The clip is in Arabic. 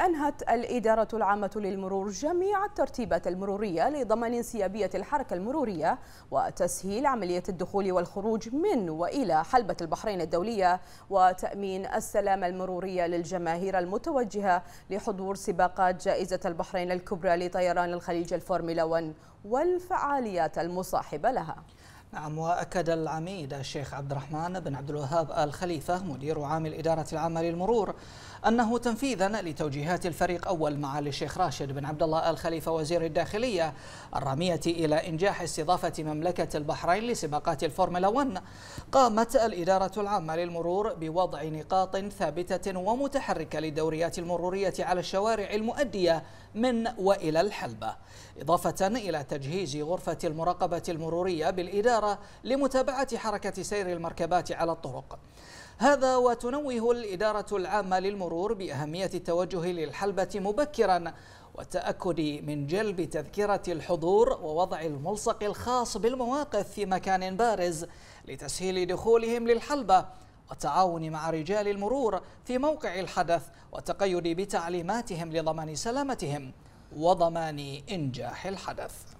أنهت الإدارة العامة للمرور جميع الترتيبات المرورية لضمان انسيابية الحركة المرورية وتسهيل عملية الدخول والخروج من وإلى حلبة البحرين الدولية وتأمين السلامة المرورية للجماهير المتوجهة لحضور سباقات جائزة البحرين الكبرى لطيران الخليج الفورميلا 1 والفعاليات المصاحبة لها نعم وأكد العميد الشيخ عبد الرحمن بن عبد الوهاب الخليفة مدير عام الإدارة العامة للمرور أنه تنفيذا لتوجيهات الفريق أول معالي الشيخ راشد بن عبد الله الخليفة وزير الداخلية الرامية إلى إنجاح استضافة مملكة البحرين لسباقات الفورمولا 1 قامت الإدارة العامة للمرور بوضع نقاط ثابتة ومتحركة للدوريات المرورية على الشوارع المؤدية من وإلى الحلبة إضافة إلى تجهيز غرفة المراقبة المرورية بالإدارة لمتابعة حركة سير المركبات على الطرق هذا وتنوه الإدارة العامة للمرور بأهمية التوجه للحلبة مبكرا والتأكد من جلب تذكرة الحضور ووضع الملصق الخاص بالمواقف في مكان بارز لتسهيل دخولهم للحلبة والتعاون مع رجال المرور في موقع الحدث والتقيد بتعليماتهم لضمان سلامتهم وضمان إنجاح الحدث